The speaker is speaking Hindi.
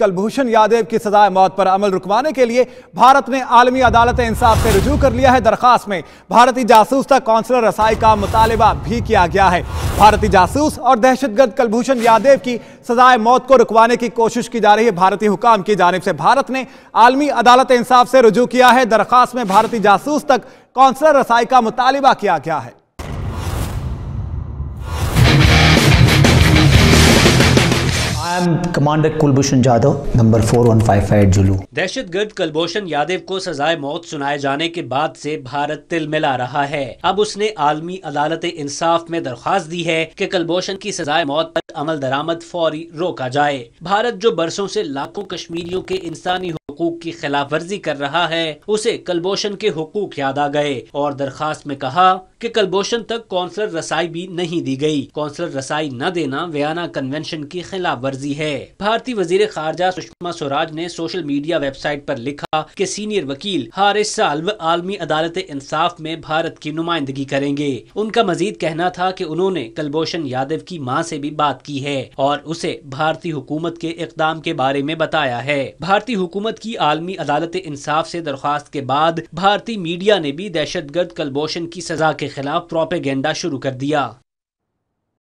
कलभूषण यादव की सजाए मौत पर अमल रुकवाने के लिए भारत ने आलमी अदालत इंसाफ से रजू कर लिया है दरखास्त में भारतीय जासूस तक कौंसलर रसाई का मुतालबा भी किया गया है भारतीय जासूस और दहशतगर्द कलभूषण यादव की सजाए मौत को रुकवाने की कोशिश की जा रही है भारतीय हुकाम की जानब से भारत ने आलमी अदालत इंसाफ से रजू किया है दरखास्त में भारतीय जासूस तक कौंसलर रसाई का मुतालबा किया गया है I am commander Kulbhushan Jadhav number five जुलू गर्द कुलभूषण यादव को सजाए मौत सुनाए जाने के बाद से भारत तिल मिला रहा है अब उसने आलमी अदालत इंसाफ में दरख्वास्त दी है कि कुलभूषण की सजाए मौत पर अमल दरामद फौरी रोका जाए भारत जो बरसों से लाखों कश्मीरियों के इंसानी हकूक की खिलाफ वर्जी कर रहा है उसे कलभूषण के हकूक याद आ गए और दरखास्त में कहा कि कलभूषण तक कौंसलर रसाई भी नहीं दी गई कौंसलर रसाई न देना वियाना कन्वेंशन की खिलाफ वर्जी है भारतीय वजीर खारजा सुषमा स्वराज ने सोशल मीडिया वेबसाइट पर लिखा कि सीनियर वकील हर इस साल आलमी अदालत इंसाफ में भारत की नुमाइंदगी करेंगे उनका मजीद कहना था की उन्होंने कलभूषण यादव की माँ से भी बात की है और उसे भारतीय हुकूमत के इकदाम के बारे में बताया है भारतीय हुकूमत की की आलमी अदालत इंसाफ से दरख्वास्त के बाद भारतीय मीडिया ने भी दहशत गर्द की सजा के खिलाफ प्रोपेगेंडा शुरू कर दिया